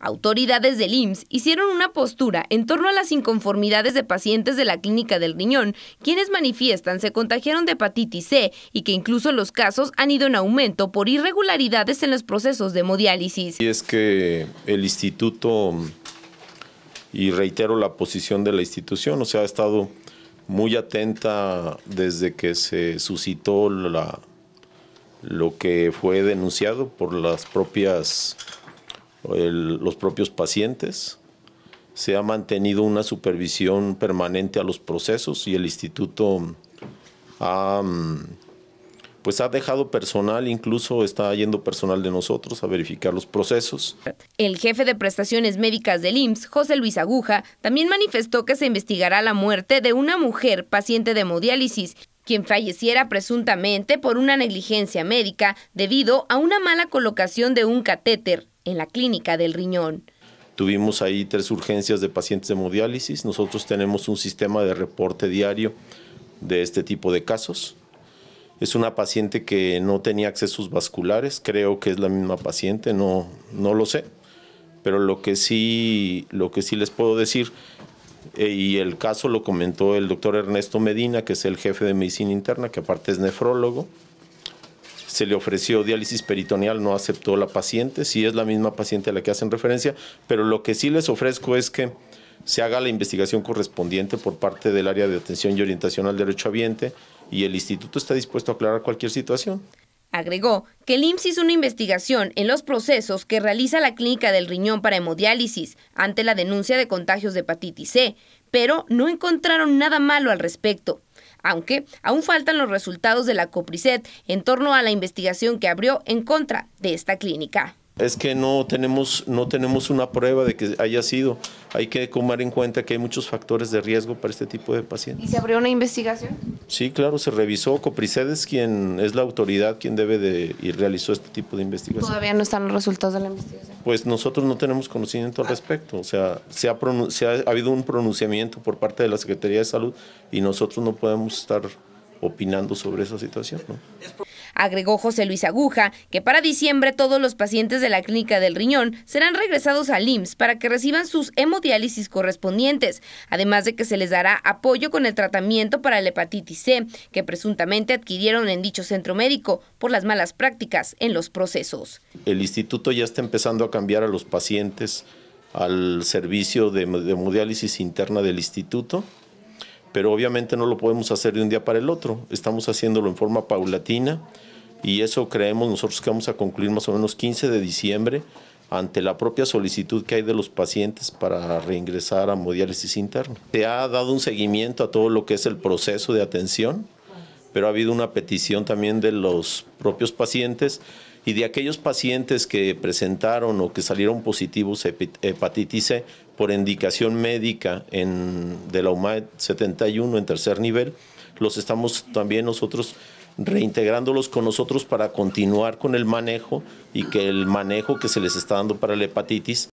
Autoridades del IMSS hicieron una postura en torno a las inconformidades de pacientes de la clínica del riñón, quienes manifiestan se contagiaron de hepatitis C y que incluso los casos han ido en aumento por irregularidades en los procesos de hemodiálisis. Y es que el instituto, y reitero la posición de la institución, o sea, ha estado muy atenta desde que se suscitó la, lo que fue denunciado por las propias los propios pacientes. Se ha mantenido una supervisión permanente a los procesos y el instituto ha, pues ha dejado personal, incluso está yendo personal de nosotros a verificar los procesos. El jefe de prestaciones médicas del IMSS, José Luis Aguja, también manifestó que se investigará la muerte de una mujer paciente de hemodiálisis quien falleciera presuntamente por una negligencia médica debido a una mala colocación de un catéter en la clínica del riñón. Tuvimos ahí tres urgencias de pacientes de hemodiálisis. Nosotros tenemos un sistema de reporte diario de este tipo de casos. Es una paciente que no tenía accesos vasculares, creo que es la misma paciente, no, no lo sé. Pero lo que, sí, lo que sí les puedo decir, eh, y el caso lo comentó el doctor Ernesto Medina, que es el jefe de medicina interna, que aparte es nefrólogo, se le ofreció diálisis peritoneal, no aceptó la paciente, Si es la misma paciente a la que hacen referencia, pero lo que sí les ofrezco es que se haga la investigación correspondiente por parte del área de atención y orientación al derecho ambiente y el instituto está dispuesto a aclarar cualquier situación. Agregó que el IMSS hizo una investigación en los procesos que realiza la clínica del riñón para hemodiálisis ante la denuncia de contagios de hepatitis C, pero no encontraron nada malo al respecto aunque aún faltan los resultados de la COPRISET en torno a la investigación que abrió en contra de esta clínica. Es que no tenemos, no tenemos una prueba de que haya sido. Hay que tomar en cuenta que hay muchos factores de riesgo para este tipo de pacientes. ¿Y se abrió una investigación? Sí, claro, se revisó. Copricedes quien es la autoridad quien debe de y realizó este tipo de investigación. Todavía no están los resultados de la investigación. Pues nosotros no tenemos conocimiento al ah. respecto. O sea, se ha, se ha, ha habido un pronunciamiento por parte de la Secretaría de Salud y nosotros no podemos estar opinando sobre esa situación. ¿no? Agregó José Luis Aguja que para diciembre todos los pacientes de la clínica del riñón serán regresados al IMSS para que reciban sus hemodiálisis correspondientes, además de que se les dará apoyo con el tratamiento para la hepatitis C que presuntamente adquirieron en dicho centro médico por las malas prácticas en los procesos. El instituto ya está empezando a cambiar a los pacientes al servicio de hemodiálisis interna del instituto, pero obviamente no lo podemos hacer de un día para el otro, estamos haciéndolo en forma paulatina, y eso creemos nosotros que vamos a concluir más o menos 15 de diciembre ante la propia solicitud que hay de los pacientes para reingresar a hemodiálisis interno. Se ha dado un seguimiento a todo lo que es el proceso de atención, pero ha habido una petición también de los propios pacientes y de aquellos pacientes que presentaron o que salieron positivos hepatitis C por indicación médica en, de la UMAE 71 en tercer nivel, los estamos también nosotros reintegrándolos con nosotros para continuar con el manejo y que el manejo que se les está dando para la hepatitis